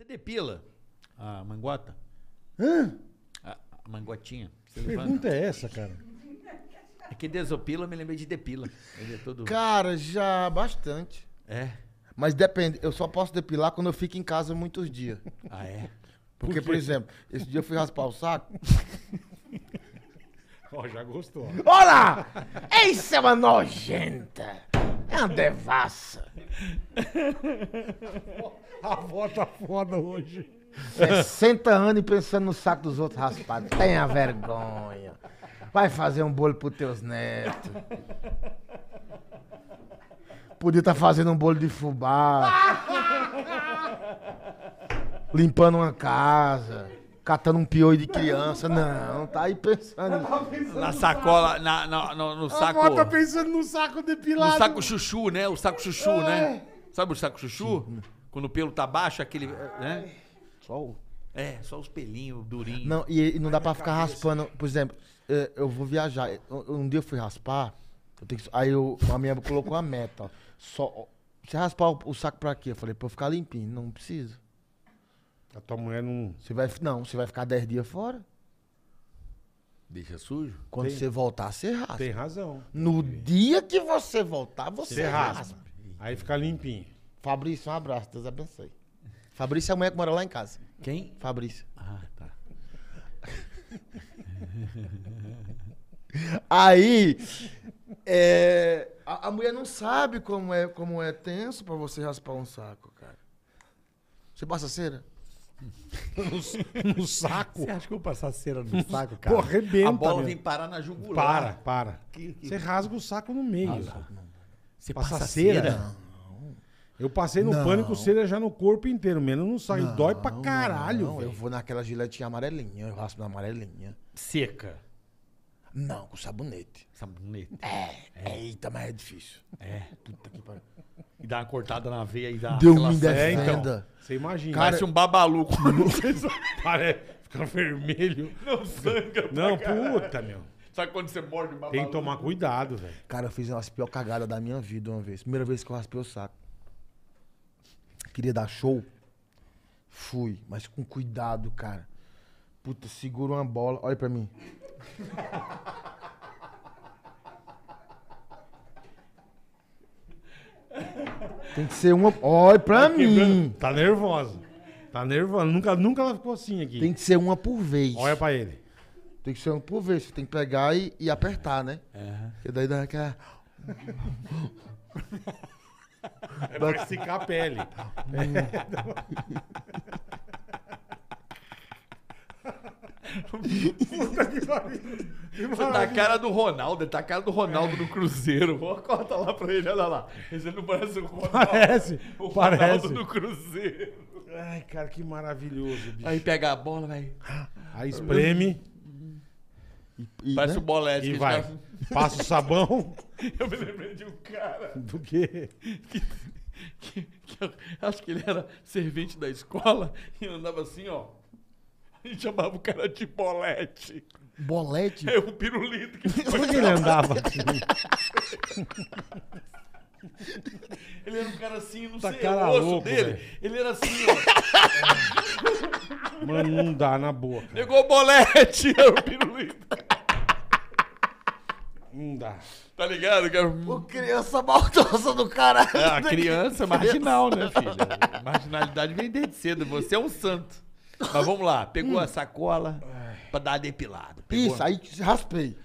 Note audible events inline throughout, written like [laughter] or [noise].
Você depila a mangota? Hã? A, a mangotinha? que pergunta é essa, cara? É que desopila, eu me lembrei de depila. É todo... Cara, já bastante. É? Mas depende, eu só posso depilar quando eu fico em casa muitos dias. Ah, é? Porque, por, por exemplo, esse dia eu fui raspar o saco. [laughs] Ó, oh, já gostou. Olá! Isso é uma nojenta! É uma devassa! A avó tá foda hoje. 60 anos e pensando no saco dos outros raspados. Tenha vergonha. Vai fazer um bolo pros teus netos. Podia estar tá fazendo um bolo de fubá. [laughs] limpando uma casa catando um pioi de criança. Não, tá aí pensando. Na sacola, na, na- no, no saco. tá pensando no saco No saco chuchu, né? O saco chuchu, né? É. Sabe o saco chuchu? Quando o pelo tá baixo, aquele. É, né? Só o- É, só os pelinhos durinhos. Não, e, e não dá pra ficar raspando. Por exemplo, é, eu vou viajar. Um dia eu fui raspar, eu tenho que- aí eu- a minha colocou uma meta. ó. Só, você raspar o, o saco pra quê? Eu falei, pra eu ficar limpinho. Não preciso. A tua mulher não. Você vai, não, você vai ficar 10 dias fora. Deixa sujo? Quando Tem. você voltar, você raspa. Tem razão. No Tem. dia que você voltar, você, raspa. raspa. Aí fica limpinho. Fabrício, um abraço, Deus abençoe. Fabrício é a mulher que mora lá em casa. Quem? Fabrício. Ah, tá. [laughs] Aí, é, a, a, mulher não sabe como é, como é tenso pra você raspar um saco, cara. Você passa cera? no, no saco. Você acha que eu vou passar cera no saco, cara? A bola mesmo. vem parar na jugular. Para, para. Você rasga o saco no meio. Ah, você passa, passa cera? cera? Eu passei no não. pânico cera já no corpo inteiro, menos no saco. Não, dói pra caralho. Não, não. eu vou naquela giletinha amarelinha, eu raspo na amarelinha. Seca. Não, com sabonete. Sabonete. É, é. eita, mas é difícil. É. Puta que pariu. E dá uma cortada na veia e dá Deu aquela me fé, defenda. Você imagina. Cara, Parece um babalu. [laughs] Parece, fica vermelho. Não sangra Não, puta, meu. Sabe quando você morde um Tem que tomar cuidado, velho. Cara, eu fiz uma das piores cagadas da minha vida uma vez. Primeira vez que eu raspei o saco. Queria dar show. Fui, mas com cuidado, cara. Puta, segura uma bola. Olha pra mim. Tem que ser uma. Olha pra tá mim. Tá nervosa. Tá nervosa. Nunca, nunca ela ficou assim aqui. Tem que ser uma por vez. Olha pra ele. Tem que ser uma por vez. Você tem que pegar e, e apertar, né? É. Porque daí dá aquela. É pra secar a pele. É. [laughs] [laughs] Puta que pariu. Tá a cara do Ronaldo, tá a cara do Ronaldo no Cruzeiro. Vou cortar lá pra ele, olha lá. Esse não parece o Ronaldo. Parece. O Ronaldo do Cruzeiro. Ai, cara, que maravilhoso, bicho. Aí pega a bola, velho. Aí espreme. E, Parece né? o bolete. E vai. Cara... Passa o sabão. [laughs] Eu me lembrei de um cara. Do quê? Que, que, que acho que ele era servente da escola e andava assim, ó. A [laughs] chamava o cara de bolete. Bolete? É um pirulito que [laughs] ele andava? [laughs] ele era um cara assim, não tá sei, o osso dele. Véio. Ele era assim, ó. Mano, não dá na boca. Negou bolete, era é um pirulito. Não dá. Tá ligado? Cara? O criança maldosa do caralho. Ah, é, né? a criança marginal, né, filha? Marginalidade vem desde cedo. Você é um santo. Mas vamos lá, pegou hum. a sacola pra dar depilado. Pegou... Isso, aí raspei.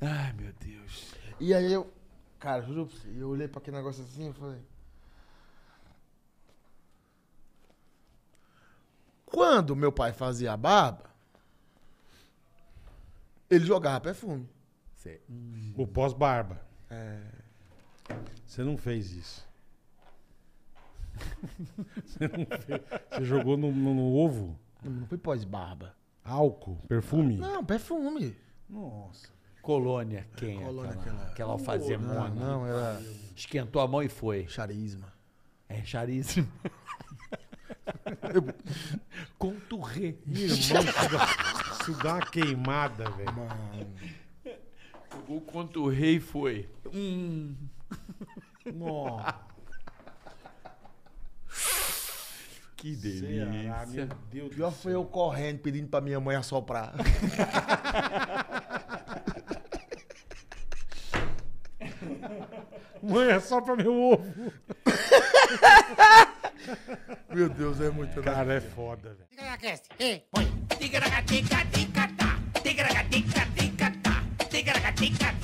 Ai, meu Deus. E aí eu, cara, juro pra você, eu olhei pra aquele negócio assim e falei. Quando meu pai fazia a barba, ele jogava perfume. O pós-barba. É. Você não fez isso você, jogou no, no, no ovo? Não, não foi pós-barba. Álcool? Perfume? Não, não, perfume. Nossa. Colônia, quem? Colônia, aquela, aquela, aquela Não, não, ela... Esquentou a mão e foi. Charisma. É, charisma. Conturré. Irmão, isso dá uma queimada, velho. Mano. Jogou foi. Hum. Nossa. Que é delícia. Será? Meu Deus do Pior céu. foi eu correndo pedindo pra minha mãe assoprar. [laughs] mãe, assopra meu ovo. Meu Deus, é muito Cara, é foda, velho. Diga na cast. Ei, põe. Diga na gatica, tica, tá. Diga na gatica, tica, tá. Diga na gatica,